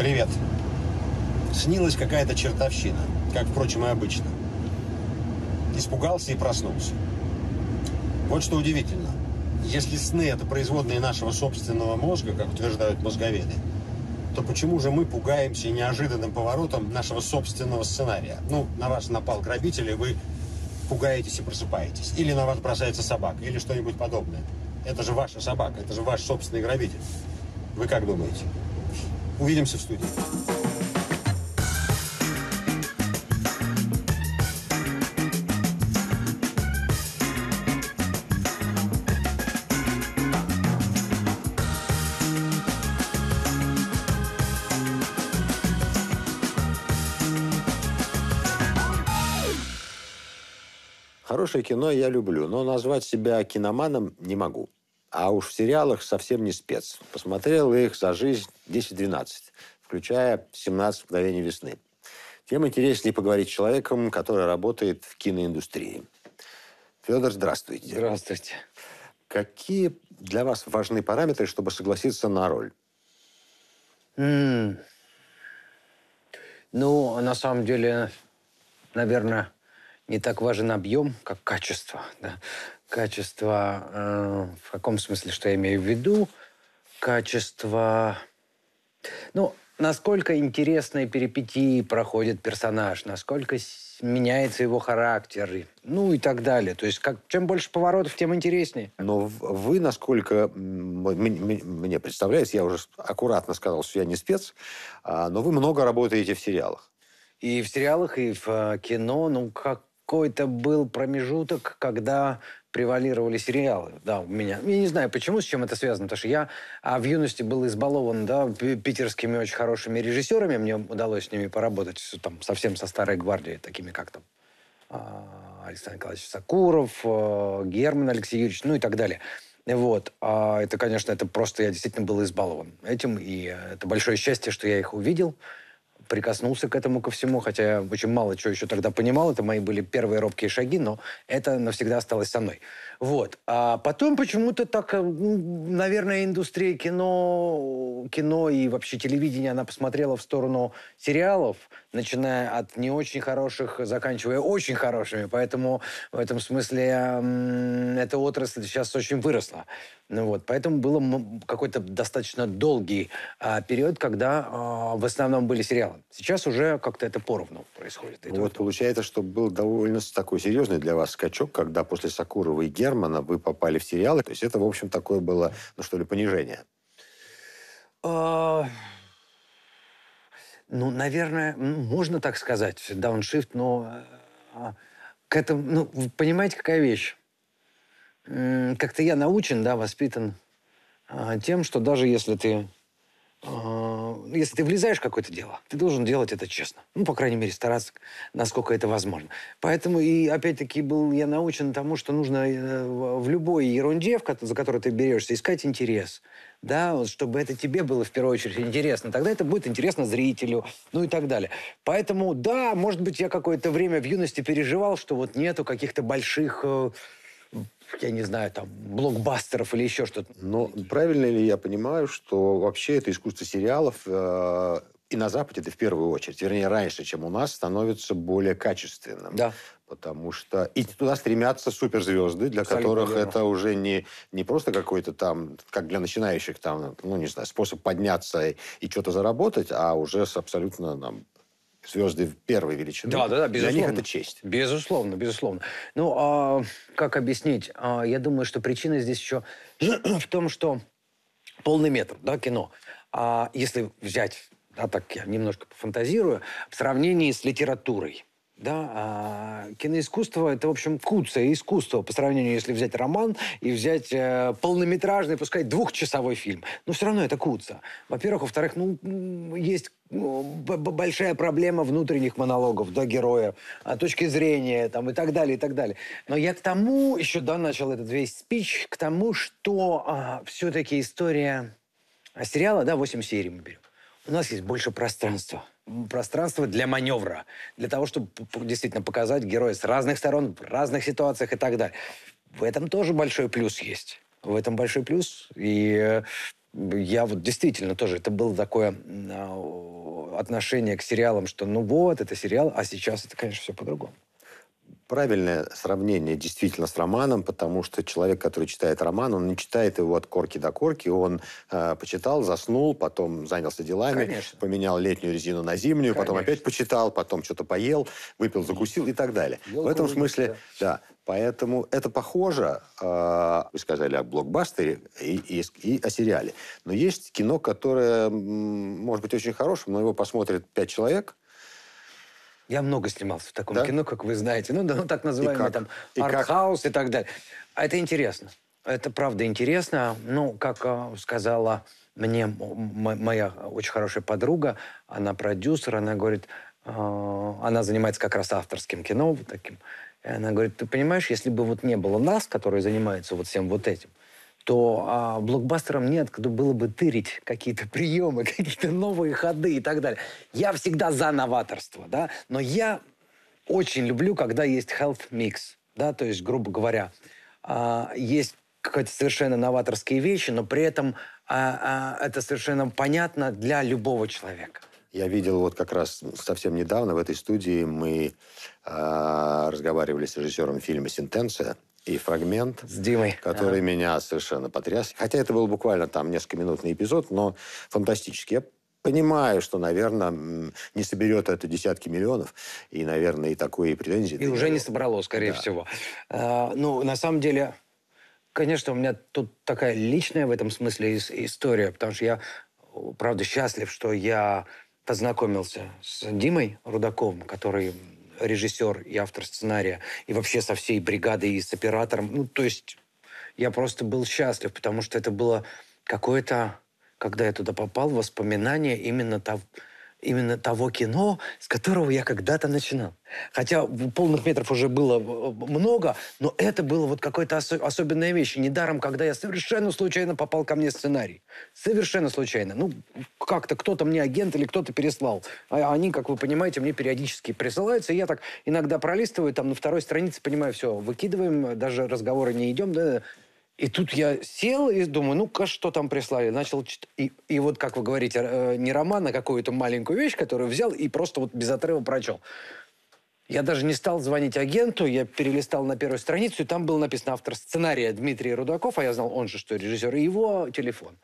Привет. Снилась какая-то чертовщина, как, впрочем, и обычно. Испугался и проснулся. Вот что удивительно. Если сны – это производные нашего собственного мозга, как утверждают мозговеды, то почему же мы пугаемся неожиданным поворотом нашего собственного сценария? Ну, на вас напал грабитель, и вы пугаетесь и просыпаетесь. Или на вас бросается собака, или что-нибудь подобное. Это же ваша собака, это же ваш собственный грабитель. Вы как думаете? Увидимся в студии. Хорошее кино я люблю, но назвать себя киноманом не могу. А уж в сериалах совсем не спец. Посмотрел их за жизнь 10-12, включая «17 мгновений весны». Тем интереснее поговорить с человеком, который работает в киноиндустрии. Федор, здравствуйте. Здравствуйте. Какие для вас важны параметры, чтобы согласиться на роль? Mm. Ну, на самом деле, наверное, не так важен объем, как качество. Да? Качество, э, в каком смысле, что я имею в виду? Качество, ну, насколько интересные перипетии проходит персонаж, насколько меняется его характер, ну и так далее. То есть как, чем больше поворотов, тем интереснее. Но вы, насколько мне представляется, я уже аккуратно сказал, что я не спец, а, но вы много работаете в сериалах. И в сериалах, и в э, кино, ну какой-то был промежуток, когда превалировали сериалы, да, у меня. Я не знаю, почему, с чем это связано, потому что я а в юности был избалован, да, питерскими очень хорошими режиссерами, мне удалось с ними поработать, там, совсем со старой гвардией, такими как там а, Александр Николаевич Сакуров, а, Герман Алексеевич, ну и так далее. Вот. А это, конечно, это просто я действительно был избалован этим, и э, это большое счастье, что я их увидел прикоснулся к этому ко всему, хотя я очень мало чего еще тогда понимал, это мои были первые робкие шаги, но это навсегда осталось со мной. Вот. А потом почему-то так, э, наверное, индустрия кино, кино и вообще телевидение, она посмотрела в сторону сериалов, начиная от не очень хороших, заканчивая очень хорошими. Поэтому в этом смысле эта отрасль сейчас очень выросла. Ну вот, поэтому был какой-то достаточно долгий а, период, когда а, в основном были сериалы. Сейчас уже как-то это поровну происходит. Ну, вот получается, что был довольно такой серьезный для вас скачок, когда после Сакурова и Германа вы попали в сериалы. То есть это, в общем, такое было, ну что ли, понижение? А, ну, наверное, можно так сказать, дауншифт, но а, к этому, ну, вы понимаете, какая вещь? Как-то я научен, да, воспитан а, тем, что даже если ты если ты влезаешь в какое-то дело, ты должен делать это честно. Ну, по крайней мере, стараться, насколько это возможно. Поэтому и, опять-таки, был я научен тому, что нужно э, в любой ерунде, за которую ты берешься, искать интерес. Да, чтобы это тебе было в первую очередь интересно. Тогда это будет интересно зрителю, ну и так далее. Поэтому, да, может быть, я какое-то время в юности переживал, что вот нету каких-то больших э, я не знаю, там, блокбастеров или еще что-то. Но правильно ли я понимаю, что вообще это искусство сериалов э, и на Западе это в первую очередь, вернее, раньше, чем у нас, становится более качественным. Да. Потому что и туда стремятся суперзвезды, для Абсолютно которых верно. это уже не, не просто какой-то там, как для начинающих, там, ну, не знаю, способ подняться и, и что-то заработать, а уже с абсолютно там, звезды первой величины. Да, да, да, безусловно. Для них это честь. Безусловно, безусловно. Ну, а, как объяснить? А, я думаю, что причина здесь еще в том, что полный метр, да, кино. А если взять, да, так я немножко пофантазирую, в сравнении с литературой – да, а, киноискусство это, в общем, куция искусство по сравнению, если взять роман и взять э, полнометражный, пускай двухчасовой фильм. Но все равно это куца. Во-первых, во-вторых, ну, есть ну, большая проблема внутренних монологов до да, героя, а, точки зрения там, и так далее, и так далее. Но я к тому, еще да, начал этот весь спич, к тому, что а, все-таки история а, сериала, да, 8 серий мы берем. У нас есть больше пространства пространство для маневра, для того, чтобы действительно показать героя с разных сторон, в разных ситуациях и так далее. В этом тоже большой плюс есть. В этом большой плюс. И э, я вот действительно тоже, это было такое а, отношение к сериалам, что ну вот, это сериал, а сейчас это, конечно, все по-другому правильное сравнение действительно с романом, потому что человек, который читает роман, он не читает его от корки до корки, он э, почитал, заснул, потом занялся делами, Конечно. поменял летнюю резину на зимнюю, Конечно. потом опять почитал, потом что-то поел, выпил, закусил и так далее. Ел, в этом смысле, да. да. Поэтому это похоже, э, вы сказали о блокбастере и, и, и о сериале. Но есть кино, которое может быть очень хорошим, но его посмотрит пять человек, я много снимался в таком да? кино, как вы знаете. Ну, да, ну так называемый и как? там артхаус и, и так далее. А это интересно. Это правда интересно. Ну, как а, сказала мне моя очень хорошая подруга, она продюсер, она говорит, а, она занимается как раз авторским кино вот таким. И она говорит, ты понимаешь, если бы вот не было нас, которые занимаются вот всем вот этим, то а, блокбастерам нет, когда было бы тырить какие-то приемы, какие-то новые ходы и так далее. Я всегда за новаторство, да, но я очень люблю, когда есть health mix, да, то есть, грубо говоря, а, есть какие-то совершенно новаторские вещи, но при этом а, а, это совершенно понятно для любого человека. Я видел вот как раз совсем недавно в этой студии мы э, разговаривали с режиссером фильма «Сентенция», и фрагмент с Димой, который ага. меня совершенно потряс. Хотя это был буквально там несколько минутный эпизод, но фантастический. Я понимаю, что, наверное, не соберет это десятки миллионов, и, наверное, и такой претензии. И уже не собрало, скорее да. всего. А, ну, на самом деле, конечно, у меня тут такая личная в этом смысле история, потому что я, правда, счастлив, что я познакомился с Димой Рудаковым, который режиссер и автор сценария, и вообще со всей бригадой и с оператором. Ну, то есть я просто был счастлив, потому что это было какое-то, когда я туда попал, воспоминание именно того, именно того кино, с которого я когда-то начинал. Хотя полных метров уже было э, много, но это было вот какая-то осо- особенная вещь. И недаром, когда я совершенно случайно попал ко мне сценарий. Совершенно случайно. Ну, как-то кто-то мне агент или кто-то переслал. А они, как вы понимаете, мне периодически присылаются. И я так иногда пролистываю, там на второй странице понимаю, все, выкидываем, даже разговоры не идем. Да, и тут я сел и думаю, ну-ка, что там прислали? Начал читать. И, и вот, как вы говорите, э, не роман, а какую-то маленькую вещь, которую взял и просто вот без отрыва прочел. Я даже не стал звонить агенту, я перелистал на первую страницу, и там был написан автор сценария Дмитрий Рудаков, а я знал, он же что, режиссер, и его телефон.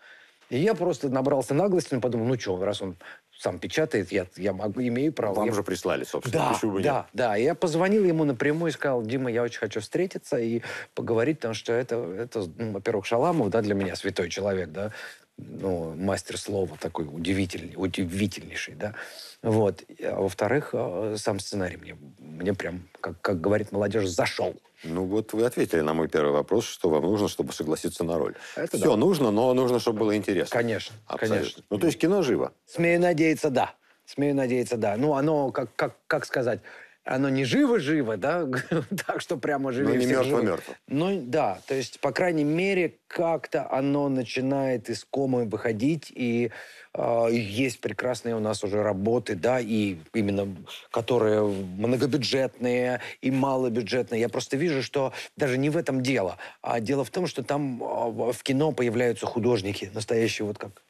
И я просто набрался наглости, но ну, подумал, ну что, раз он сам печатает, я, я могу, имею право. Вам я... же прислали, собственно, да, почему бы да, нет? Да, да. Я позвонил ему напрямую и сказал, Дима, я очень хочу встретиться и поговорить, потому что это, это ну, во-первых, Шаламов, да, для меня святой человек, да, ну, мастер слова такой удивительный, удивительнейший, да. Вот. А во-вторых, э, сам сценарий мне, мне прям, как, как говорит молодежь, зашел. Ну вот вы ответили на мой первый вопрос, что вам нужно, чтобы согласиться на роль. Это Все да. нужно, но нужно, чтобы было интересно. Конечно, Абсолютно. конечно. Ну то есть кино живо. Смею надеяться, да. Смею надеяться, да. Ну оно, как, как, как сказать, оно не живо-живо, да, так что прямо живее Ну, не мертво-мертво. Ну, да, то есть, по крайней мере, как-то оно начинает из комы выходить, и э, есть прекрасные у нас уже работы, да, и именно которые многобюджетные и малобюджетные. Я просто вижу, что даже не в этом дело, а дело в том, что там э, в кино появляются художники настоящие, вот как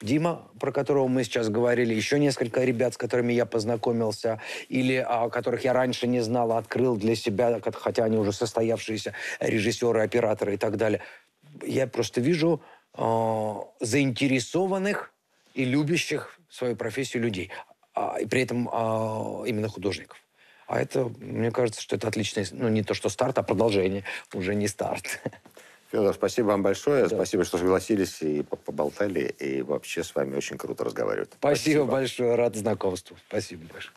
Дима, про которого мы сейчас говорили, еще несколько ребят, с которыми я познакомился, или о а, которых я раньше не знал, а открыл для себя, хотя они уже состоявшиеся режиссеры, операторы и так далее. Я просто вижу э, заинтересованных и любящих свою профессию людей, а, и при этом а, именно художников. А это, мне кажется, что это отличный, ну не то что старт, а продолжение, уже не старт. Федор, спасибо вам большое. Да. Спасибо, что согласились и поболтали. И вообще с вами очень круто разговаривают. Спасибо, спасибо. большое. Рад знакомству. Спасибо большое.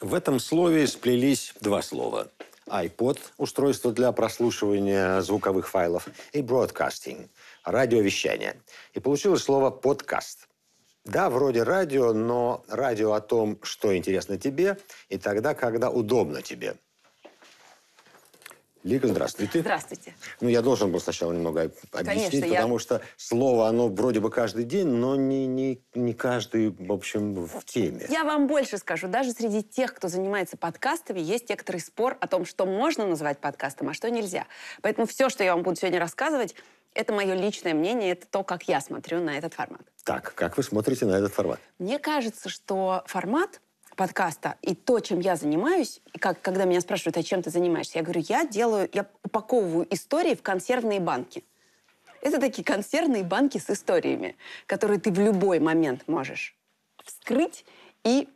В этом слове сплелись два слова iPod – устройство для прослушивания звуковых файлов, и broadcasting – радиовещание. И получилось слово «подкаст». Да, вроде радио, но радио о том, что интересно тебе, и тогда, когда удобно тебе – Лика, здравствуйте. Здравствуйте. Ну, я должен был сначала немного объяснить, Конечно, потому я... что слово, оно вроде бы каждый день, но не, не, не каждый, в общем, в теме. Я вам больше скажу. Даже среди тех, кто занимается подкастами, есть некоторый спор о том, что можно называть подкастом, а что нельзя. Поэтому все, что я вам буду сегодня рассказывать, это мое личное мнение, это то, как я смотрю на этот формат. Так, как вы смотрите на этот формат? Мне кажется, что формат подкаста. И то, чем я занимаюсь, и как, когда меня спрашивают, а чем ты занимаешься, я говорю, я делаю, я упаковываю истории в консервные банки. Это такие консервные банки с историями, которые ты в любой момент можешь вскрыть и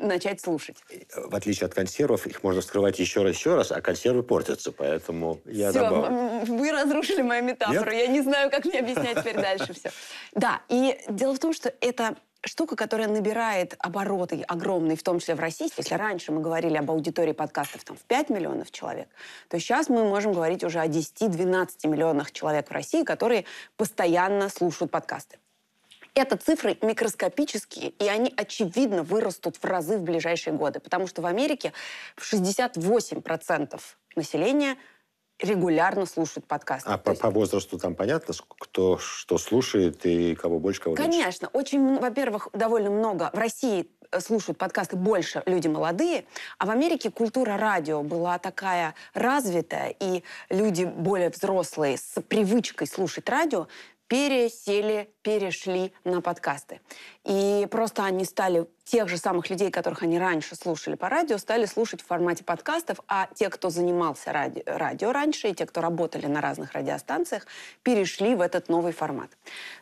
начать слушать. Э, в отличие от консервов, их можно вскрывать еще раз, еще раз, а консервы портятся, поэтому я все, добавлю. вы разрушили мою метафору. Нет? Я не знаю, как мне объяснять теперь дальше все. Да, и дело в том, что это штука, которая набирает обороты огромные, в том числе в России. Если раньше мы говорили об аудитории подкастов там, в 5 миллионов человек, то сейчас мы можем говорить уже о 10-12 миллионах человек в России, которые постоянно слушают подкасты. Это цифры микроскопические, и они, очевидно, вырастут в разы в ближайшие годы, потому что в Америке 68% населения регулярно слушают подкасты. А по, есть... по возрасту там понятно, кто что слушает и кого больше, кого меньше? Конечно. Очень, во-первых, довольно много. В России э, слушают подкасты больше люди молодые, а в Америке культура радио была такая развитая, и люди более взрослые с привычкой слушать радио пересели, перешли на подкасты. И просто они стали тех же самых людей, которых они раньше слушали по радио, стали слушать в формате подкастов, а те, кто занимался ради, радио раньше, и те, кто работали на разных радиостанциях, перешли в этот новый формат.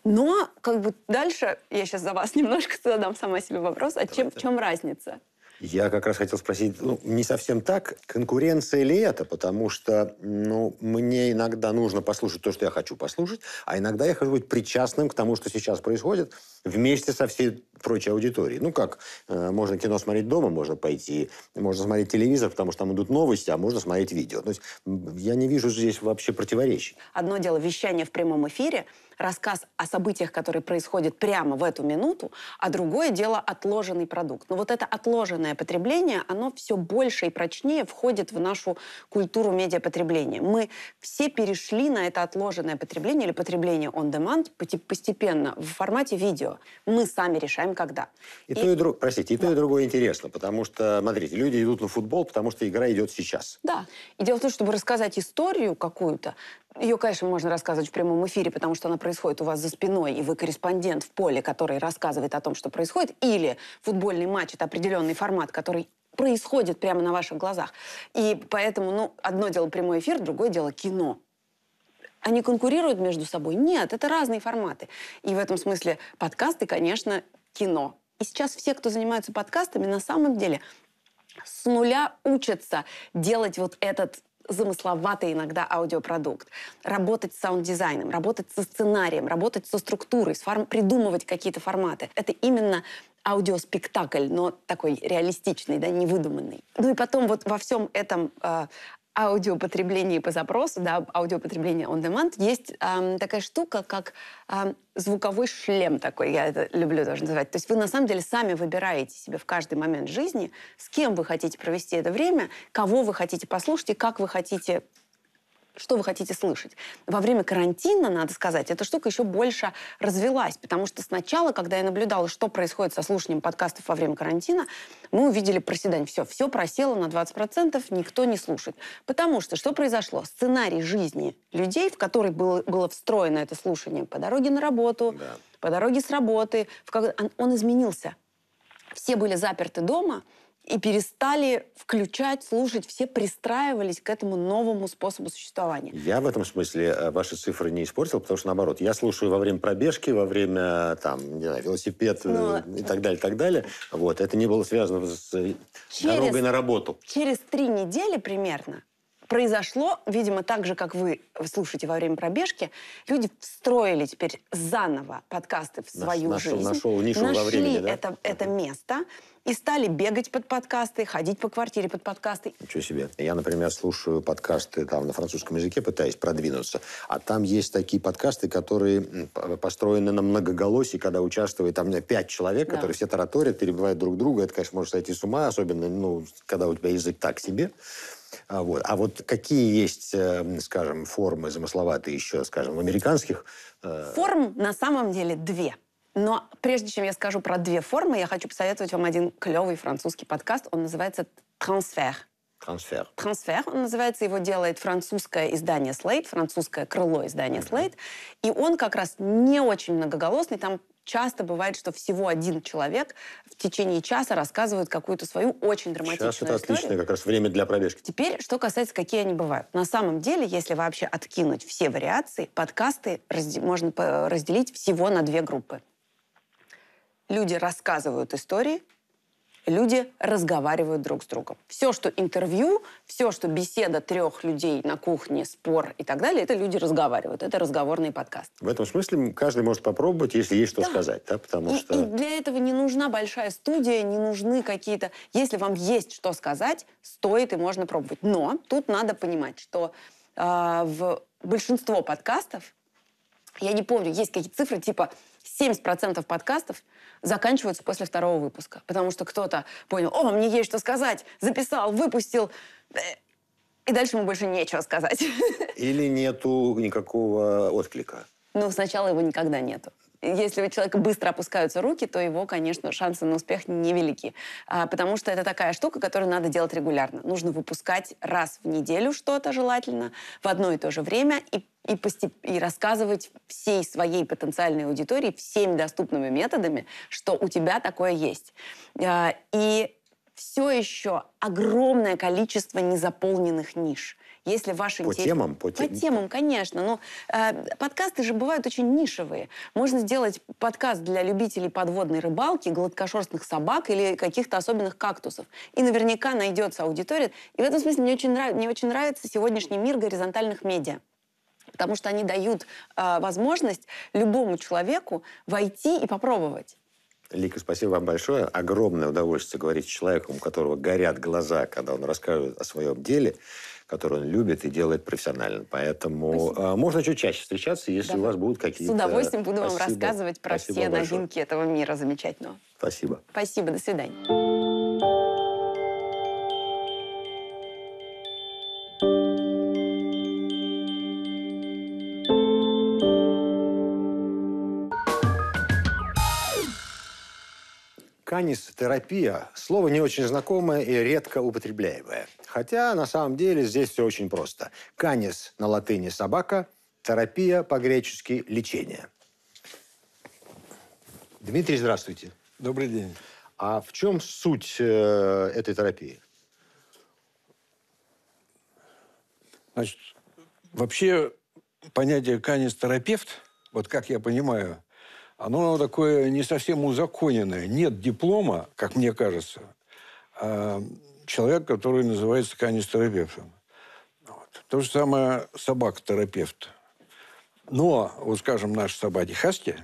Но как бы дальше, я сейчас за вас немножко задам сама себе вопрос, а чем, в чем разница? Я как раз хотел спросить, ну, не совсем так, конкуренция ли это? Потому что, ну, мне иногда нужно послушать то, что я хочу послушать, а иногда я хочу быть причастным к тому, что сейчас происходит, вместе со всей прочей аудиторией. Ну, как э, можно кино смотреть дома, можно пойти, можно смотреть телевизор, потому что там идут новости, а можно смотреть видео. То есть я не вижу здесь вообще противоречий. Одно дело вещание в прямом эфире – рассказ о событиях, которые происходят прямо в эту минуту, а другое дело отложенный продукт. Но вот это отложенное потребление, оно все больше и прочнее входит в нашу культуру медиапотребления. Мы все перешли на это отложенное потребление или потребление on-demand постепенно в формате видео. Мы сами решаем, когда. И, и... то, и другое, простите, и да. то, и другое интересно, потому что, смотрите, люди идут на футбол, потому что игра идет сейчас. Да. И дело в том, чтобы рассказать историю какую-то, ее, конечно, можно рассказывать в прямом эфире, потому что она происходит у вас за спиной, и вы корреспондент в поле, который рассказывает о том, что происходит, или футбольный матч — это определенный формат, который происходит прямо на ваших глазах. И поэтому, ну, одно дело прямой эфир, другое дело кино. Они конкурируют между собой? Нет, это разные форматы. И в этом смысле подкасты, конечно, кино. И сейчас все, кто занимаются подкастами, на самом деле с нуля учатся делать вот этот замысловатый иногда аудиопродукт, работать с саунд-дизайном, работать со сценарием, работать со структурой, сформ- придумывать какие-то форматы. Это именно аудиоспектакль, но такой реалистичный, да, невыдуманный. Ну и потом вот во всем этом э, аудиопотреблении по запросу, да, аудиопотребление on demand, есть эм, такая штука, как эм, звуковой шлем такой, я это люблю тоже называть. То есть вы на самом деле сами выбираете себе в каждый момент жизни, с кем вы хотите провести это время, кого вы хотите послушать и как вы хотите что вы хотите слышать. Во время карантина, надо сказать, эта штука еще больше развелась, потому что сначала, когда я наблюдала, что происходит со слушанием подкастов во время карантина, мы увидели проседание. Все, все просело на 20%, никто не слушает. Потому что что произошло? Сценарий жизни людей, в который было, было встроено это слушание по дороге на работу, да. по дороге с работы, в как... он, он изменился. Все были заперты дома, и перестали включать, слушать, все пристраивались к этому новому способу существования. Я в этом смысле э, ваши цифры не испортил, потому что наоборот, я слушаю во время пробежки, во время там, не знаю, велосипед э, ну, и так далее, и так далее. Вот, это не было связано с э, через, дорогой на работу. Через три недели примерно произошло, видимо, так же, как вы слушаете во время пробежки, люди встроили теперь заново подкасты в свою Наш, жизнь. Нашел нишу нашли во времени, да? это, это место и стали бегать под подкасты, ходить по квартире под подкасты. Ничего себе. Я, например, слушаю подкасты там на французском языке, пытаясь продвинуться, а там есть такие подкасты, которые построены на многоголосии, когда участвует там пять человек, да. которые все тараторят, перебивают друг друга. Это, конечно, может сойти с ума, особенно, ну, когда у тебя язык так себе. А вот. А вот какие есть, эм, скажем, формы замысловатые еще, скажем, в американских? Э, Форм на самом деле две. Но прежде чем я скажу про две формы, я хочу посоветовать вам один клевый французский подкаст. Он называется «Трансфер». Трансфер. Трансфер, он называется, его делает французское издание Slate, французское крыло издания Slate, и он как раз не очень многоголосный, там часто бывает, что всего один человек в течение часа рассказывает какую-то свою очень драматичную Сейчас это историю. отличное как раз время для пробежки. Теперь, что касается, какие они бывают. На самом деле, если вообще откинуть все вариации, подкасты разде- можно разделить всего на две группы. Люди рассказывают истории, люди разговаривают друг с другом. Все, что интервью, все, что беседа трех людей на кухне, спор и так далее, это люди разговаривают. Это разговорный подкаст. В этом смысле каждый может попробовать, если есть что да. сказать, да, потому и, что... И для этого не нужна большая студия, не нужны какие-то... Если вам есть что сказать, стоит и можно пробовать. Но тут надо понимать, что э, в большинство подкастов, я не помню, есть какие-то цифры типа 70% подкастов заканчиваются после второго выпуска, потому что кто-то понял, о, мне есть что сказать, записал, выпустил, э, и дальше ему больше нечего сказать. Или нету никакого отклика. Ну, сначала его никогда нету если у человека быстро опускаются руки, то его, конечно, шансы на успех невелики. А, потому что это такая штука, которую надо делать регулярно. Нужно выпускать раз в неделю что-то желательно, в одно и то же время, и, и, постеп... и рассказывать всей своей потенциальной аудитории всеми доступными методами, что у тебя такое есть. А, и все еще огромное количество незаполненных ниш – если ваш интерес... По темам? По, тем... по темам, конечно. Но э, подкасты же бывают очень нишевые. Можно сделать подкаст для любителей подводной рыбалки, гладкошерстных собак или каких-то особенных кактусов. И наверняка найдется аудитория. И в этом смысле мне очень, нрав... мне очень нравится сегодняшний мир горизонтальных медиа потому что они дают э, возможность любому человеку войти и попробовать. Лика, спасибо вам большое. Огромное удовольствие говорить с человеком, у которого горят глаза, когда он рассказывает о своем деле который он любит и делает профессионально. Поэтому Спасибо. А, можно чуть чаще встречаться, если да. у вас будут какие-то... С удовольствием буду Спасибо. вам рассказывать про Спасибо все большое. новинки этого мира замечательного. Спасибо. Спасибо, до свидания. канистерапия – слово не очень знакомое и редко употребляемое. Хотя на самом деле здесь все очень просто. Канис на латыни «собака», терапия по-гречески «лечение». Дмитрий, здравствуйте. Добрый день. А в чем суть э, этой терапии? Значит, вообще понятие канистерапевт, вот как я понимаю – оно такое не совсем узаконенное. Нет диплома, как мне кажется, а, человек, который называется канистерапевтом. Вот. То же самое собак-терапевт. Но, вот скажем, наши собаки Хаски,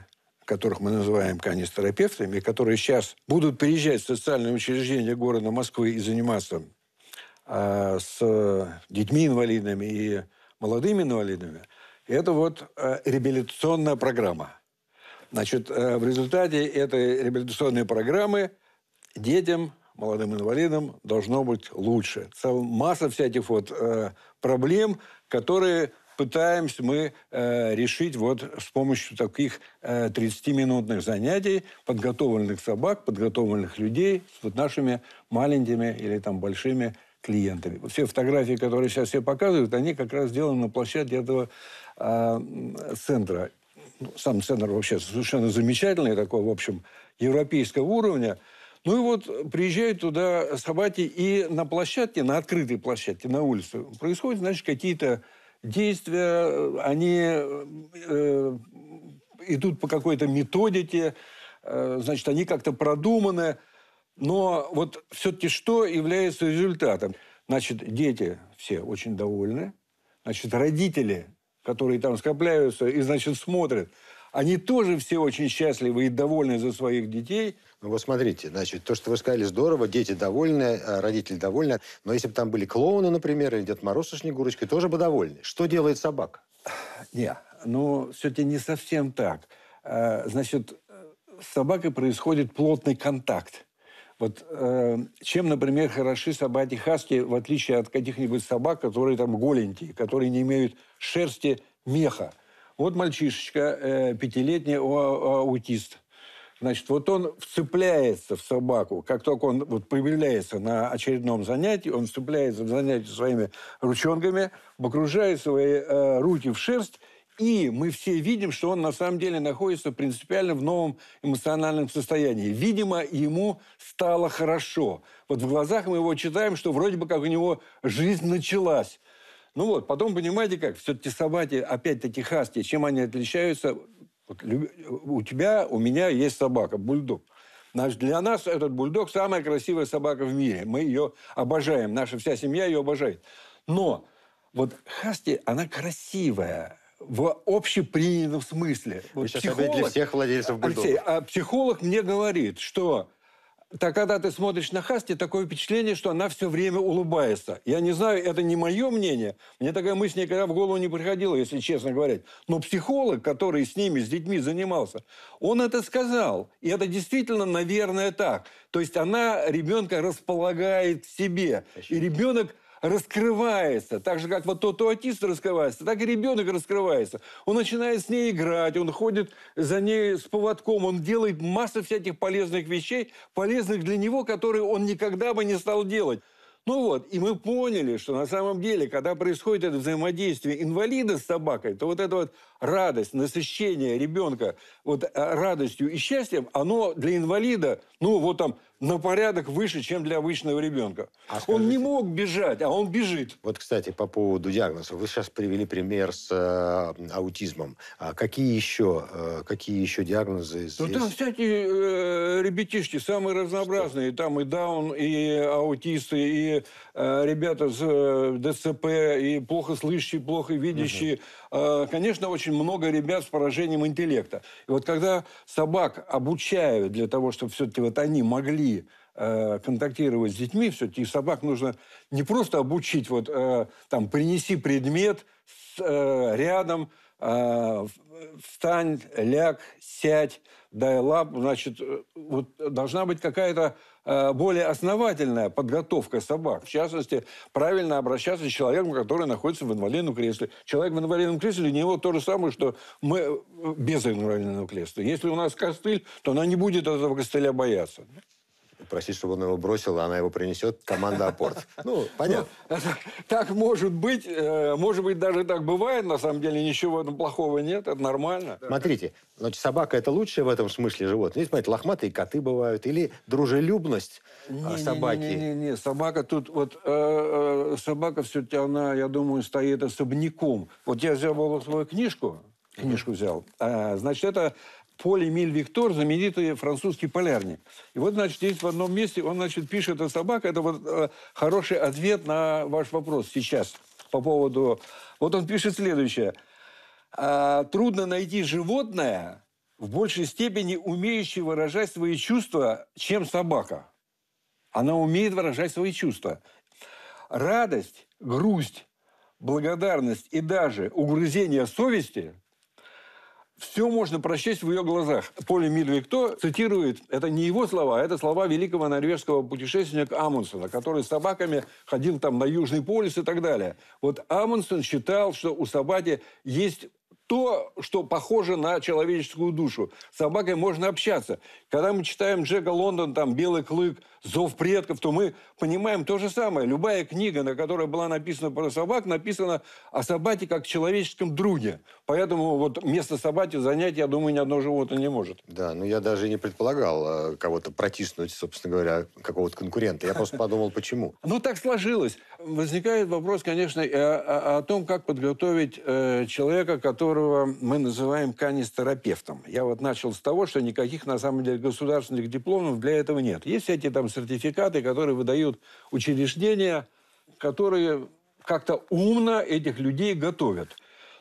которых мы называем канистерапевтами, которые сейчас будут приезжать в социальное учреждение города Москвы и заниматься э, с детьми инвалидами и молодыми инвалидами, это вот э, реабилитационная программа – Значит, э, в результате этой реабилитационной программы детям, молодым инвалидам должно быть лучше. Целая масса всяких вот э, проблем, которые пытаемся мы э, решить вот с помощью таких э, 30-минутных занятий, подготовленных собак, подготовленных людей с вот нашими маленькими или там большими клиентами. все фотографии, которые сейчас все показывают, они как раз сделаны на площадке этого э, центра. Ну, сам центр вообще совершенно замечательный, такой, в общем, европейского уровня. Ну и вот приезжают туда Сабати, и на площадке, на открытой площадке, на улице, происходят, значит, какие-то действия, они э, идут по какой-то методике, э, значит, они как-то продуманы, но вот все-таки что является результатом? Значит, дети все очень довольны, значит, родители которые там скопляются и, значит, смотрят. Они тоже все очень счастливы и довольны за своих детей. Ну вот смотрите, значит, то, что вы сказали, здорово, дети довольны, э, родители довольны. Но если бы там были клоуны, например, или Дед Мороз со Снегурочкой, тоже бы довольны. Что делает собака? Не, ну, все-таки не совсем так. Э, значит, э, с собакой происходит плотный контакт. Вот э, чем, например, хороши собаки хаски, в отличие от каких-нибудь собак, которые там голенькие, которые не имеют шерсти меха. Вот мальчишечка э, пятилетний а, а, аутист. Значит, вот он вцепляется в собаку. Как только он вот, появляется на очередном занятии, он вцепляется в занятие своими ручонками, погружает свои э, руки в шерсть и мы все видим, что он на самом деле находится принципиально в новом эмоциональном состоянии. Видимо, ему стало хорошо. Вот в глазах мы его читаем, что вроде бы как у него жизнь началась. Ну вот, потом понимаете как, все-таки собаки, опять-таки хаски, чем они отличаются? Вот, у тебя, у меня есть собака, бульдог. Значит, для нас этот бульдог самая красивая собака в мире. Мы ее обожаем, наша вся семья ее обожает. Но вот Хасти, она красивая, в общепринятом смысле. Вы вот психолог, для всех владельцев бульдогов. Алексей, а психолог мне говорит, что так, когда ты смотришь на Хасти, такое впечатление, что она все время улыбается. Я не знаю, это не мое мнение. Мне такая мысль никогда в голову не приходила, если честно говорить. Но психолог, который с ними, с детьми занимался, он это сказал. И это действительно, наверное, так. То есть она ребенка располагает в себе. И ребенок раскрывается. Так же, как вот тот аутист раскрывается, так и ребенок раскрывается. Он начинает с ней играть, он ходит за ней с поводком, он делает массу всяких полезных вещей, полезных для него, которые он никогда бы не стал делать. Ну вот, и мы поняли, что на самом деле, когда происходит это взаимодействие инвалида с собакой, то вот это вот радость, насыщение ребенка вот э, радостью и счастьем, оно для инвалида, ну вот там на порядок выше, чем для обычного ребенка. А скажите, он не мог бежать, а он бежит. Вот, кстати, по поводу диагноза. Вы сейчас привели пример с э, аутизмом. А какие еще, э, какие еще диагнозы здесь? Ну, там, всякие э, ребятишки самые разнообразные. Что? Там и даун, и аутисты, и э, ребята с э, ДЦП, и плохо слышащие, плохо видящие. Угу Э, конечно, очень много ребят с поражением интеллекта. И вот когда собак обучают для того, чтобы все-таки вот они могли э, контактировать с детьми, все-таки собак нужно не просто обучить, вот э, там принеси предмет рядом, встань, ляг, сядь, дай лап, значит, вот должна быть какая-то Э, более основательная подготовка собак. В частности, правильно обращаться с человеком, который находится в инвалидном кресле. Человек в инвалидном кресле для него то же самое, что мы э, без инвалидного кресла. Если у нас костыль, то она не будет этого костыля бояться просить, чтобы он его бросил, а она его принесет, команда апорт. Ну, понятно. Ну, так может быть, э, может быть, даже так бывает, на самом деле, ничего в этом плохого нет, это нормально. Смотрите, значит, собака это лучшее в этом смысле животное. Есть, смотрите, лохматые коты бывают, или дружелюбность а, не, собаки. Не-не-не, собака тут, вот э, э, собака все-таки, она, я думаю, стоит особняком. Вот я взял свою книжку, книжку взял. А, значит, это Поль Эмиль Виктор, знаменитый французский полярник. И вот, значит, здесь в одном месте он, значит, пишет о собаках. Это вот э, хороший ответ на ваш вопрос сейчас по поводу... Вот он пишет следующее. «А, трудно найти животное в большей степени умеющее выражать свои чувства, чем собака. Она умеет выражать свои чувства. Радость, грусть, благодарность и даже угрызение совести – все можно прочесть в ее глазах. Поле Мильвикто цитирует, это не его слова, а это слова великого норвежского путешественника Амундсена, который с собаками ходил там на Южный полюс и так далее. Вот Амундсен считал, что у собаки есть то, что похоже на человеческую душу. С собакой можно общаться. Когда мы читаем Джека Лондон, там «Белый клык», «Зов предков», то мы понимаем то же самое. Любая книга, на которой была написана про собак, написана о собаке как человеческом друге. Поэтому вот место собаки занять, я думаю, ни одно животное не может. Да, ну я даже не предполагал э, кого-то протиснуть, собственно говоря, какого-то конкурента. Я просто подумал, почему. Ну так сложилось. Возникает вопрос, конечно, о том, как подготовить э, человека, которого мы называем канистерапевтом. Я вот начал с того, что никаких на самом деле государственных дипломов для этого нет. Есть эти там сертификаты, которые выдают учреждения, которые как-то умно этих людей готовят.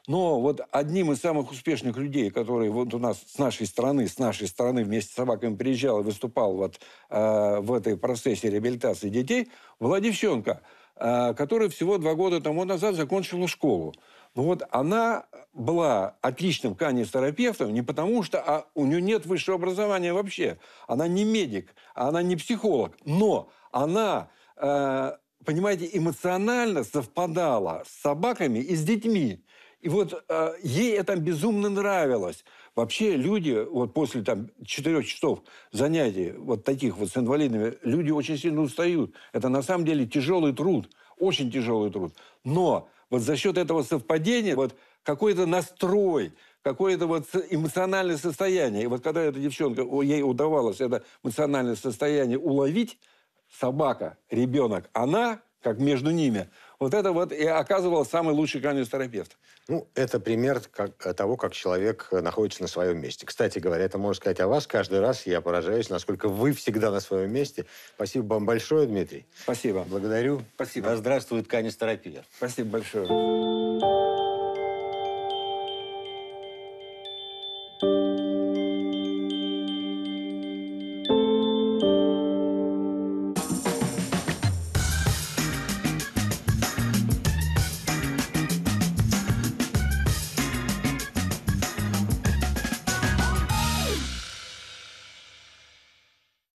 Но вот одним из самых успешных людей, который вот у нас с нашей страны, с нашей страны вместе с собаками приезжал и выступал вот э, в этой процессе реабилитации детей, была девчонка, э, которая всего два года тому назад закончила школу. Ну вот она была отличным канистерапевтом не потому, что а у нее нет высшего образования вообще. Она не медик, она не психолог. Но она, э, понимаете, эмоционально совпадала с собаками и с детьми. И вот э, ей это безумно нравилось. Вообще люди вот после там четырех часов занятий вот таких вот с инвалидами, люди очень сильно устают. Это на самом деле тяжелый труд, очень тяжелый труд. Но вот за счет этого совпадения вот какой-то настрой, какое-то вот эмоциональное состояние. И вот когда эта девчонка, ей удавалось это эмоциональное состояние уловить, собака, ребенок, она, как между ними – вот это вот и оказывал самый лучший канистерапевт. Ну, это пример как, э, того, как человек э, находится на своем месте. Кстати говоря, это можно сказать о вас. Каждый раз я поражаюсь, насколько вы всегда на своем месте. Спасибо вам большое, Дмитрий. Спасибо. Благодарю. Спасибо. Да здравствует канистерапия. Спасибо большое.